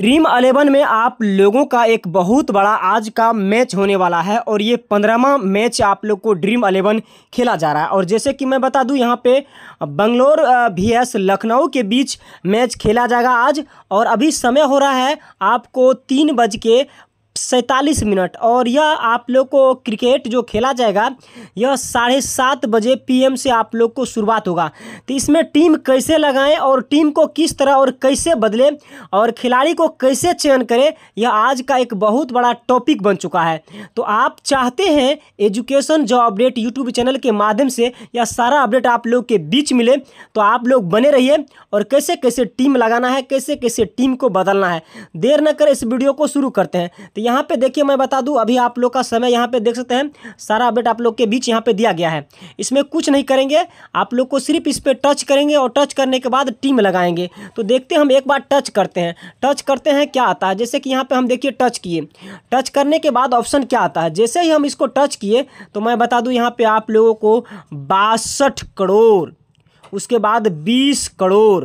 dream eleven में आप लोगों का एक बहुत बड़ा आज का मैच होने वाला है और ये पंद्रहवा मैच आप लोग को ड्रीम अलेवन खेला जा रहा है और जैसे कि मैं बता दूं यहाँ पे बंगलोर वी एस लखनऊ के बीच मैच खेला जाएगा आज और अभी समय हो रहा है आपको तीन बज के सैंतालीस मिनट और यह आप लोग को क्रिकेट जो खेला जाएगा यह साढ़े सात बजे पीएम से आप लोग को शुरुआत होगा तो इसमें टीम कैसे लगाएं और टीम को किस तरह और कैसे बदलें और खिलाड़ी को कैसे चयन करें यह आज का एक बहुत बड़ा टॉपिक बन चुका है तो आप चाहते हैं education job update YouTube channel के माध्यम से यह सारा अपडेट आप लोग के बीच मिले तो आप लोग बने रहिए और कैसे कैसे टीम लगाना है कैसे कैसे टीम को बदलना है देर न कर इस वीडियो को शुरू करते हैं तो यहाँ पे देखिए मैं बता दूँ अभी आप लोग का समय यहाँ पे देख सकते हैं सारा अपडेट आप लोग के बीच यहाँ पे दिया गया है इसमें कुछ नहीं करेंगे आप लोग को सिर्फ इस पर टच करेंगे और टच करने के बाद टीम लगाएंगे तो देखते हम एक बार टच करते हैं टच करते हैं क्या आता है जैसे कि यहाँ पर हम देखिए टच किए टच करने के बाद ऑप्शन क्या आता है जैसे ही हम इसको टच किए तो मैं बता दूँ यहाँ पर आप लोगों को बासठ करोड़ उसके बाद बीस करोड़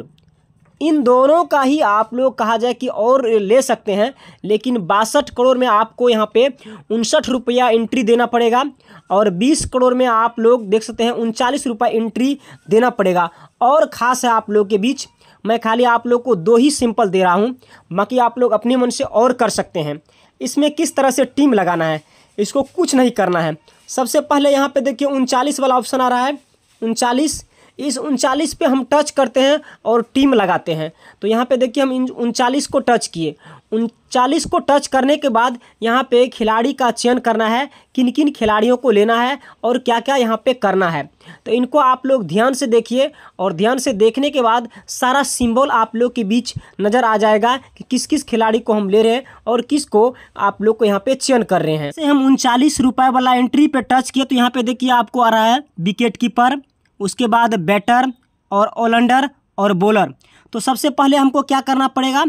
इन दोनों का ही आप लोग कहा जाए कि और ले सकते हैं लेकिन बासठ करोड़ में आपको यहाँ पे उनसठ रुपया एंट्री देना पड़ेगा और बीस करोड़ में आप लोग देख सकते हैं उनचालीस रुपया एंट्री देना पड़ेगा और ख़ास है आप लोग के बीच मैं खाली आप लोग को दो ही सिंपल दे रहा हूँ बाकी आप लोग अपने मन से और कर सकते हैं इसमें किस तरह से टीम लगाना है इसको कुछ नहीं करना है सबसे पहले यहाँ पर देखिए उनचालीस वाला ऑप्शन आ रहा है उनचालीस इस उनचालीस पे हम टच करते हैं और टीम लगाते हैं तो यहाँ पे देखिए हम इन उनचालीस को टच किए उनचालीस को टच करने के बाद यहाँ पे खिलाड़ी का चयन करना है किन किन खिलाड़ियों को लेना है और क्या क्या यहाँ पे करना है तो इनको आप लोग ध्यान से देखिए और ध्यान से देखने के बाद सारा सिंबल आप लोग के बीच नज़र आ जाएगा कि किस किस खिलाड़ी को हम ले रहे हैं और किस को आप लोग को यहाँ पे चयन कर रहे हैं जैसे हम उनचालीस रुपये वाला एंट्री पे टच किए तो यहाँ पे देखिए आपको आ रहा है विकेट कीपर उसके बाद बैटर और ऑलराउंडर और बॉलर तो सबसे पहले हमको क्या करना पड़ेगा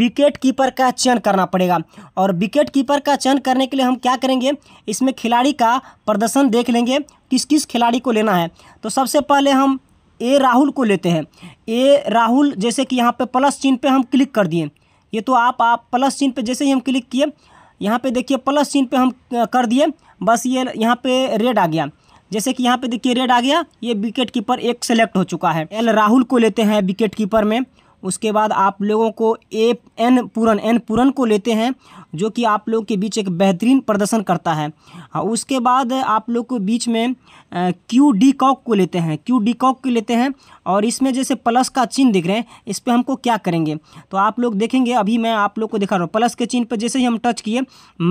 विकेट कीपर का चयन करना पड़ेगा और विकेट कीपर का चयन करने के लिए हम क्या करेंगे इसमें खिलाड़ी का प्रदर्शन देख लेंगे किस किस खिलाड़ी को लेना है तो सबसे पहले हम ए राहुल को लेते हैं ए राहुल जैसे कि यहाँ पे प्लस चिन्ह पे हम क्लिक कर दिए ये तो आप आप प्लस चिन्ह पे जैसे ही हम क्लिक किए यहाँ पे देखिए प्लस चिन्ह पे हम कर दिए बस ये यहाँ पे रेड आ गया जैसे कि यहाँ पे देखिए रेड आ गया ये विकेट कीपर एक सेलेक्ट हो चुका है एल राहुल को लेते हैं विकेट कीपर में उसके बाद आप लोगों को ए एन पूरन एन पूरन को लेते हैं जो कि आप लोग के बीच एक बेहतरीन प्रदर्शन करता है हाँ, उसके बाद आप लोग को बीच में क्यू डी कॉक को लेते हैं क्यू डी कॉक को लेते हैं और इसमें जैसे प्लस का चिन्ह दिख रहे हैं इस पर हमको क्या करेंगे तो आप लोग देखेंगे अभी मैं आप लोग को दिखा रहा हूँ प्लस के चिन्ह पर जैसे ही हम टच किए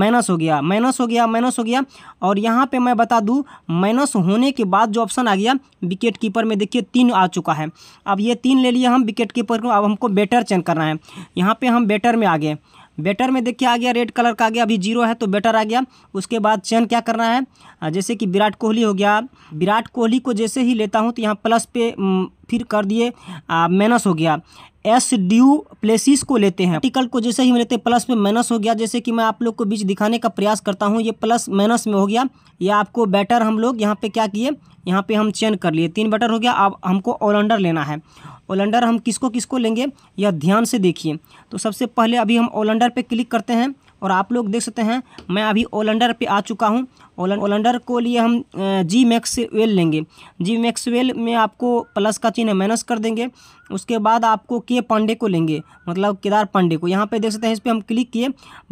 माइनस हो गया माइनस हो गया माइनस हो गया और यहाँ पर मैं बता दूँ माइनस होने के बाद जो ऑप्शन आ गया विकेट कीपर में देखिए तीन आ चुका है अब ये तीन ले लिए हम विकेट कीपर को अब हमको बेटर चेंज करना है यहाँ पे हम बेटर में आ गए बेटर में देखिए आ गया रेड कलर का आ गया अभी जीरो है तो बेटर आ गया उसके बाद चयन क्या करना है जैसे कि विराट कोहली हो गया विराट कोहली को जैसे ही लेता हूँ तो यहाँ प्लस पे फिर कर दिए माइनस हो गया एस ड्यू प्लेसिस को लेते हैं आर्टिकल को जैसे ही लेते हैं प्लस में माइनस हो गया जैसे कि मैं आप लोग को बीच दिखाने का प्रयास करता हूँ ये प्लस माइनस में हो गया या आपको बेटर हम लोग यहाँ पे क्या किए यहाँ पे हम चयन कर लिए तीन बटर हो गया अब हमको ऑलराउंडर लेना है ऑलराउंडर हम किसको किसको लेंगे यह ध्यान से देखिए तो सबसे पहले अभी हम ऑलराउंडर पर क्लिक करते हैं और आप लोग देख सकते हैं मैं अभी ऑलराउंडर पर आ चुका हूँ ओलंडर को लिए हम जी मैक्सवेल लेंगे जी मैक्सवेल में आपको प्लस का चिन्ह माइनस कर देंगे उसके बाद आपको के पांडे को लेंगे मतलब केदार पांडे को यहाँ पे देख सकते हैं इस पर हम क्लिक किए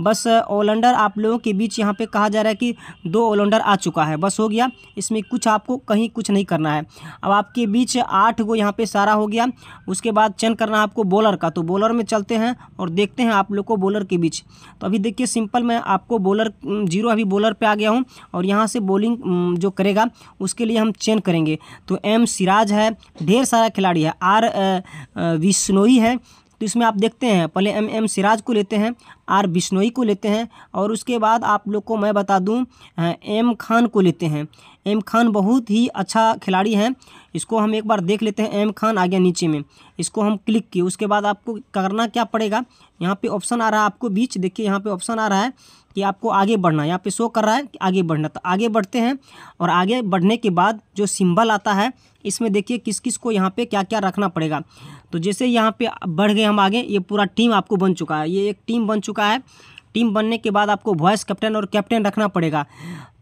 बस ओलंडर आप लोगों के बीच यहाँ पे कहा जा रहा है कि दो ओलंडर आ चुका है बस हो गया इसमें कुछ आपको कहीं कुछ नहीं करना है अब आपके बीच आठ गो यहाँ पर सारा हो गया उसके बाद चयन करना है आपको बॉलर का तो बॉलर में चलते हैं और देखते हैं आप लोग को बॉलर के बीच तो अभी देखिए सिंपल मैं आपको बॉलर जीरो अभी बॉलर पर आ गया हूँ और और यहाँ से बॉलिंग जो करेगा उसके लिए हम चेन करेंगे तो एम सिराज है ढेर सारा खिलाड़ी है आर विश्नोई है तो इसमें आप देखते हैं पहले एम एम सिराज को लेते हैं आर बिश्नोई को लेते हैं और उसके बाद आप लोग को मैं बता दूं एम खान को लेते हैं एम खान बहुत ही अच्छा खिलाड़ी हैं इसको हम एक बार देख लेते हैं एम खान आ गया नीचे में इसको हम क्लिक किए उसके बाद आपको करना क्या पड़ेगा यहाँ पे ऑप्शन आ रहा है आपको बीच देखिए यहाँ पे ऑप्शन आ रहा है कि आपको आगे बढ़ना यहाँ पे शो कर रहा है कि आगे बढ़ना तो आगे बढ़ते हैं और आगे बढ़ने के बाद जो सिंबल आता है इसमें देखिए किस किस को यहाँ पे क्या क्या रखना पड़ेगा तो जैसे यहाँ पे बढ़ गए हम आगे ये पूरा टीम आपको बन चुका है ये एक टीम बन चुका है टीम बनने के बाद आपको वॉइस कैप्टन और कैप्टन रखना पड़ेगा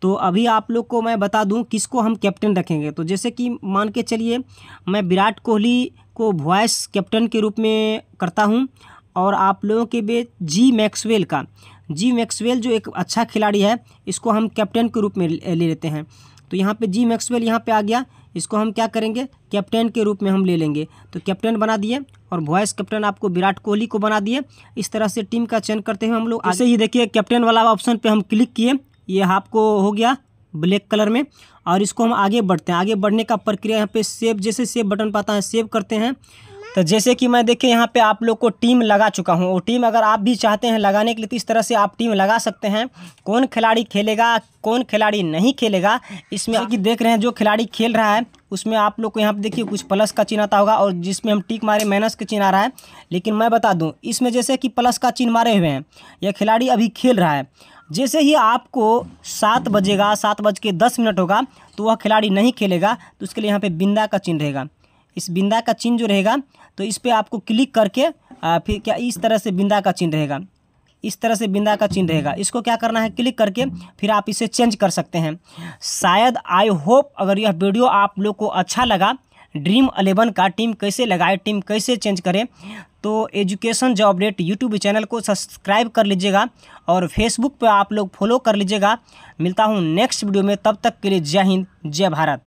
तो अभी आप लोग को मैं बता दूँ किसको हम कैप्टन रखेंगे तो जैसे कि मान के चलिए मैं विराट कोहली को वॉइस कैप्टन के रूप में करता हूँ और आप लोगों के बीच जी मैक्सवेल का जी मैक्सवेल जो एक अच्छा खिलाड़ी है इसको हम कैप्टन के रूप में ले लेते हैं तो यहाँ पे जी मैक्सवेल यहाँ पे आ गया इसको हम क्या करेंगे कैप्टन के रूप में हम ले लेंगे तो कैप्टन बना दिए और वॉइस कैप्टन आपको विराट कोहली को बना दिए इस तरह से टीम का चयन करते हुए हम लोग ऐसे ही देखिए कैप्टन वाला ऑप्शन पर हम क्लिक किए ये आपको हो गया ब्लैक कलर में और इसको हम आगे बढ़ते हैं आगे बढ़ने का प्रक्रिया यहाँ पे सेव जैसे सेव बटन पाता है सेव करते हैं तो जैसे कि मैं देखिए यहाँ पे आप लोग को टीम लगा चुका हूँ वो टीम अगर आप भी चाहते हैं लगाने के लिए तो इस तरह से आप टीम लगा सकते हैं कौन खिलाड़ी खेलेगा कौन खिलाड़ी नहीं खेलेगा इसमें कि देख रहे हैं जो खिलाड़ी खेल रहा है उसमें आप लोग को यहाँ पे देखिए कुछ प्लस का चिन्ह आता होगा और जिसमें हम टीक मारे माइनस का चिन्ह आ रहा है लेकिन मैं बता दूँ इसमें जैसे कि प्लस का चिन्ह मारे हुए हैं यह खिलाड़ी अभी खेल रहा है जैसे ही आपको सात बजेगा सात बज के दस मिनट होगा तो वह खिलाड़ी नहीं खेलेगा तो उसके लिए यहाँ पे बिंदा का चिन्ह रहेगा इस बिंदा का चिन्ह जो रहेगा तो इस पर आपको क्लिक करके फिर क्या इस तरह से बिंदा का चिन्ह रहेगा इस तरह से बिंदा का चिन्ह रहेगा इसको क्या करना है क्लिक करके फिर आप इसे चेंज कर सकते हैं शायद आई होप अगर यह वीडियो आप लोग को अच्छा लगा ड्रीम अलेवन का टीम कैसे लगाए टीम कैसे चेंज करें तो education job update YouTube channel को सब्सक्राइब कर लीजिएगा और फेसबुक पर आप लोग फॉलो कर लीजिएगा मिलता हूँ नेक्स्ट वीडियो में तब तक के लिए जय हिंद जय भारत